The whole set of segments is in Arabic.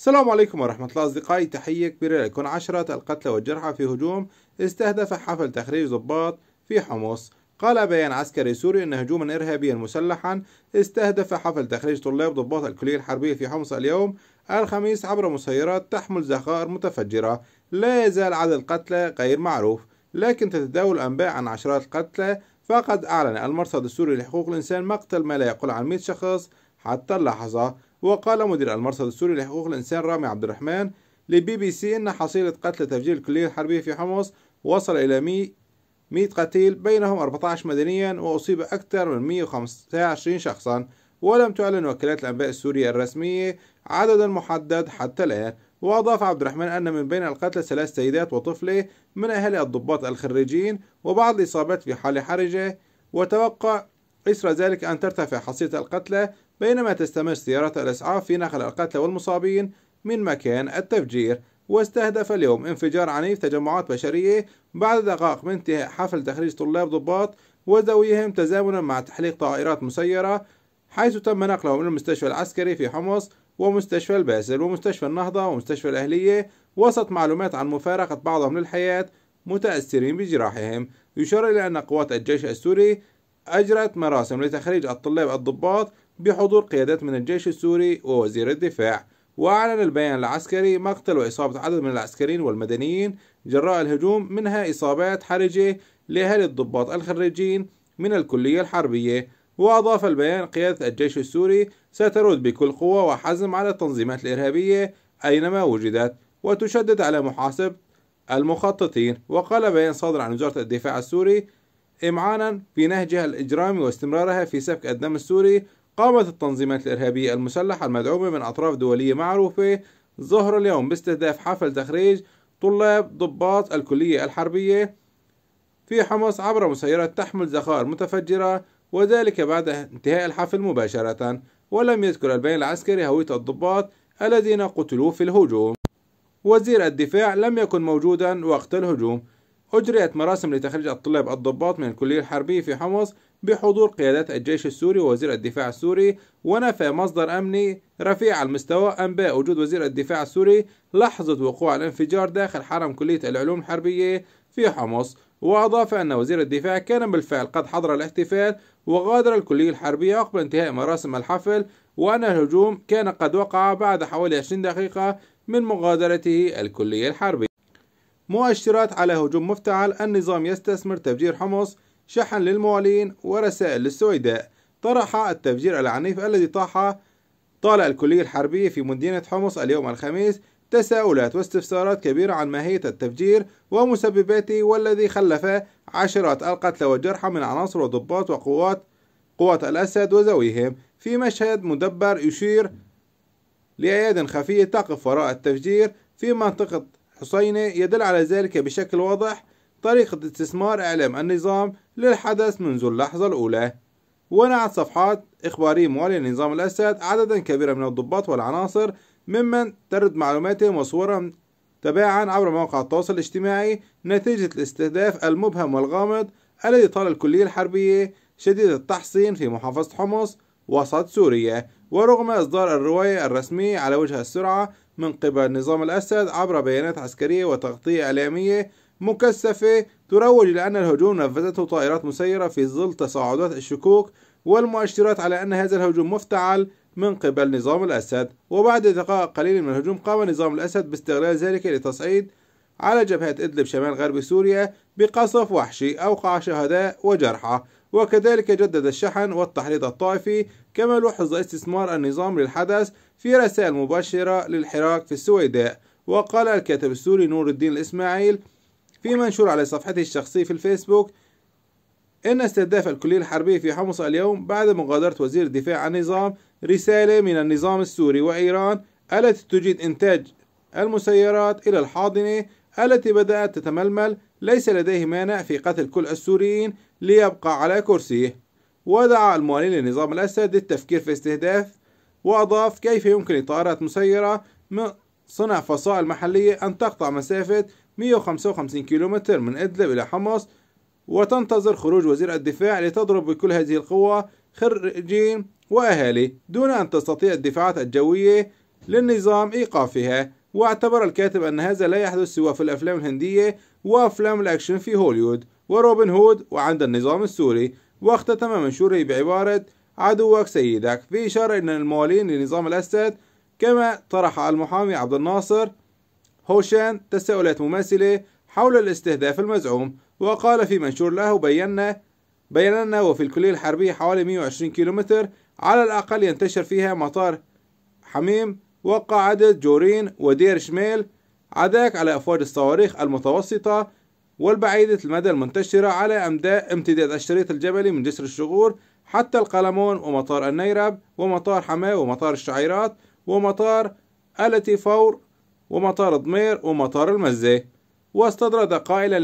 السلام عليكم ورحمة الله أصدقائي تحية كبيرة لكم عشرة القتلى والجرحى في هجوم استهدف حفل تخريج ضباط في حمص قال بيان عسكري سوري أن هجوما إرهابيا مسلحا استهدف حفل تخريج طلاب ضباط الكلية الحربية في حمص اليوم الخميس عبر مسيرات تحمل زخائر متفجرة لا يزال عدد القتلى غير معروف لكن تتداول الأنباء عن عشرات القتلى فقد أعلن المرصد السوري لحقوق الإنسان مقتل ما لا يقل عن 100 شخص حتى اللحظة وقال مدير المرصد السوري لحقوق الإنسان رامي عبد الرحمن لبي بي سي إن حصيلة قتل تفجير الكلية الحربية في حمص وصل إلى 100 قتيل بينهم 14 مدنيا وأصيب أكثر من 125 شخصا ولم تعلن وكالات الأنباء السورية الرسمية عددا محدد حتى الآن وأضاف عبد الرحمن أن من بين القتلى ثلاث سيدات وطفلة من أهالي الضباط الخريجين وبعض الإصابات في حالة حرجة وتوقع إثر ذلك أن ترتفع حصيلة القتلى بينما تستمر سيارة الإسعاف في نقل القتلى والمصابين من مكان التفجير واستهدف اليوم انفجار عنيف تجمعات بشرية بعد دقائق من انتهاء حفل تخريج طلاب ضباط وزويهم تزامنا مع تحليق طائرات مسيرة حيث تم نقلهم إلى المستشفى العسكري في حمص ومستشفى الباسل ومستشفى النهضة ومستشفى الأهلية وسط معلومات عن مفارقة بعضهم للحياة متأثرين بجراحهم يشار إلى أن قوات الجيش السوري أجرت مراسم لتخريج الطلاب الضباط بحضور قيادات من الجيش السوري ووزير الدفاع وأعلن البيان العسكري مقتل وإصابة عدد من العسكريين والمدنيين جراء الهجوم منها إصابات حرجة لأهل الضباط الخريجين من الكلية الحربية وأضاف البيان قيادة الجيش السوري سترد بكل قوة وحزم على التنظيمات الإرهابية أينما وجدت وتشدد على محاسبة المخططين وقال بيان صادر عن وزارة الدفاع السوري إمعانا في نهجها الإجرامي واستمرارها في سفك الدم السوري قامت التنظيمات الإرهابية المسلحة المدعومة من أطراف دولية معروفة ظهر اليوم باستهداف حفل تخريج طلاب ضباط الكلية الحربية في حمص عبر مسيرة تحمل ذخائر متفجرة وذلك بعد انتهاء الحفل مباشرة ولم يذكر البيان العسكري هوية الضباط الذين قتلوا في الهجوم وزير الدفاع لم يكن موجودا وقت الهجوم أجريت مراسم لتخريج الطلاب الضباط من الكلية الحربية في حمص بحضور قيادات الجيش السوري ووزير الدفاع السوري ونفى مصدر أمني رفيع المستوى أنباء وجود وزير الدفاع السوري لحظة وقوع الانفجار داخل حرم كلية العلوم الحربية في حمص وأضاف أن وزير الدفاع كان بالفعل قد حضر الاحتفال وغادر الكلية الحربية عقب انتهاء مراسم الحفل وأن الهجوم كان قد وقع بعد حوالي 20 دقيقة من مغادرته الكلية الحربية مؤشرات على هجوم مفتعل النظام يستثمر تفجير حمص شحن للموالين ورسائل للسويداء طرح التفجير العنيف الذي طاح طال الكلية الحربية في مدينة حمص اليوم الخميس تساؤلات واستفسارات كبيرة عن ماهية التفجير ومسبباته والذي خلف عشرات القتلى والجرحى من عناصر وضباط وقوات قوات الأسد وزويهم في مشهد مدبر يشير لأياد خفية تقف وراء التفجير في منطقة حسيني يدل على ذلك بشكل واضح طريقة استثمار إعلام النظام للحدث منذ اللحظة الأولى ونعت صفحات إخبارية موالية لنظام الأسد عددا كبيرا من الضباط والعناصر ممن ترد معلوماتهم وصورهم تباعا عبر مواقع التواصل الاجتماعي نتيجة الاستهداف المبهم والغامض الذي طال الكلية الحربية شديد التحصين في محافظة حمص وسط سوريا ورغم إصدار الرواية الرسمية على وجه السرعة من قبل نظام الأسد عبر بيانات عسكرية وتغطية إعلامية مكثفة تروج لأن الهجوم نفذته طائرات مسيرة في ظل تصاعدات الشكوك والمؤشرات على أن هذا الهجوم مفتعل من قبل نظام الأسد وبعد دقائق قليلة من الهجوم قام نظام الأسد باستغلال ذلك لتصعيد على جبهة إدلب شمال غرب سوريا بقصف وحشي أوقع شهداء وجرحى وكذلك جدد الشحن والتحريض الطائفي كما لوحظ استثمار النظام للحدث في رسائل مباشرة للحراك في السويداء وقال الكاتب السوري نور الدين الإسماعيل في منشور على صفحته الشخصية في الفيسبوك إن استهداف الكلية الحربية في حمص اليوم بعد مغادرة وزير الدفاع عن النظام رسالة من النظام السوري وإيران التي تجيد إنتاج المسيرات إلى الحاضنة التي بدأت تتململ ليس لديه مانع في قتل كل السوريين ليبقى على كرسيه ودعا الموالين لنظام الأسد للتفكير في استهداف وأضاف كيف يمكن لطائرات مسيرة صنع فصائل محلية أن تقطع مسافة 155 كيلومتر من إدلب إلى حمص وتنتظر خروج وزير الدفاع لتضرب بكل هذه القوة خريجين وأهالي دون أن تستطيع الدفاعات الجوية للنظام إيقافها واعتبر الكاتب أن هذا لا يحدث سوى في الأفلام الهندية وأفلام الأكشن في هوليوود وروبن هود وعند النظام السوري واختتم منشوره بعبارة عدوك سيدك في إشارة إن الموالين لنظام الأسد كما طرح المحامي عبد الناصر هوشان تساؤلات مماثلة حول الاستهداف المزعوم وقال في منشور له بينا بيننا وفي الكلية الحربية حوالي 120 كيلومتر على الأقل ينتشر فيها مطار حميم وقاعدة جورين ودير شميل عداك على أفواج الصواريخ المتوسطة والبعيدة المدى المنتشرة على أمداء امتداد الشريط الجبلي من جسر الشغور حتى القلمون ومطار النيرب ومطار حماه ومطار الشعيرات ومطار التي فور ومطار ضمير ومطار المزة واستطرد قائلا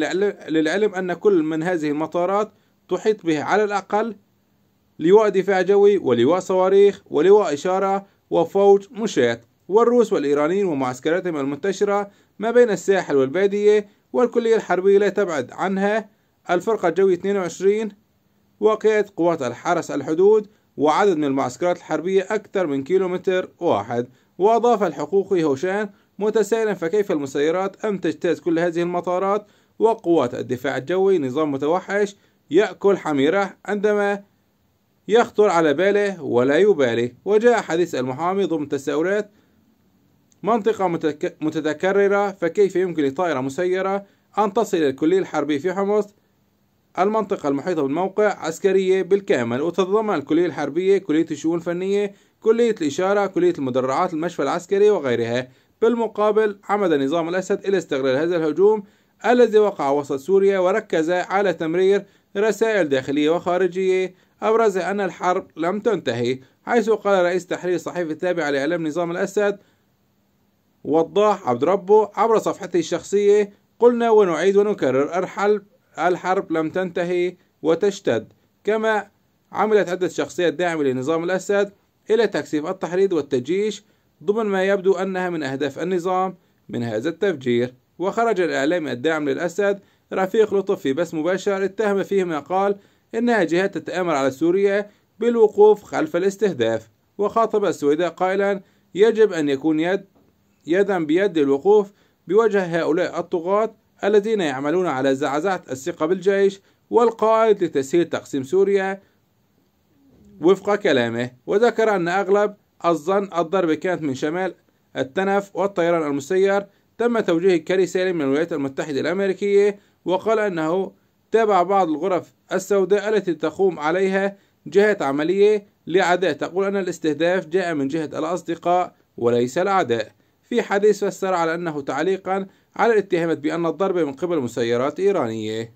للعلم أن كل من هذه المطارات تحيط به على الأقل لواء دفاع جوي ولواء صواريخ ولواء إشارة وفوج مشاة والروس والإيرانيين ومعسكراتهم المنتشرة ما بين الساحل والبادية والكلية الحربية لا تبعد عنها الفرقة الجوية 22 وقيت قوات الحرس الحدود وعدد من المعسكرات الحربية أكثر من كيلومتر واحد وأضاف الحقوقي هوشان متسائلا فكيف المسيرات أم تجتاز كل هذه المطارات وقوات الدفاع الجوي نظام متوحش يأكل حميره عندما يخطر على باله ولا يبالي وجاء حديث المحامي ضمن تساؤلات منطقة متك... متتكررة فكيف يمكن لطائرة مسيرة أن تصل الكلية الحربية في حمص المنطقة المحيطة بالموقع عسكرية بالكامل وتتضمن الكلية الحربية كلية الشؤون الفنية كلية الإشارة كلية المدرعات المشفى العسكري وغيرها بالمقابل عمد نظام الأسد إلى استغلال هذا الهجوم الذي وقع وسط سوريا وركز على تمرير رسائل داخلية وخارجية أبرز أن الحرب لم تنتهي حيث قال رئيس تحرير صحيفة التابعة لإعلام نظام الأسد وضاح عبد ربه عبر صفحته الشخصية قلنا ونعيد ونكرر الحرب الحرب لم تنتهي وتشتد كما عملت عدة شخصيات داعمة لنظام الأسد إلى تكثيف التحريض والتجيش ضمن ما يبدو أنها من أهداف النظام من هذا التفجير وخرج الإعلامي الداعم للأسد رفيق لطف في بث مباشر اتهم فيه ما قال إنها جهات تتآمر على سوريا بالوقوف خلف الاستهداف وخاطب السويداء قائلا يجب أن يكون يد يدا بيد للوقوف بوجه هؤلاء الطغاة الذين يعملون على زعزعة الثقة بالجيش والقائد لتسهيل تقسيم سوريا وفق كلامه وذكر أن أغلب الظن الضرب كانت من شمال التنف والطيران المسير تم توجيه كاري سالم من الولايات المتحدة الأمريكية وقال أنه تابع بعض الغرف السوداء التي تقوم عليها جهة عملية لعداء تقول أن الاستهداف جاء من جهة الأصدقاء وليس الأعداء في حديث فسر على أنه تعليقا على الاتهامات بأن الضربة من قبل مسيرات إيرانية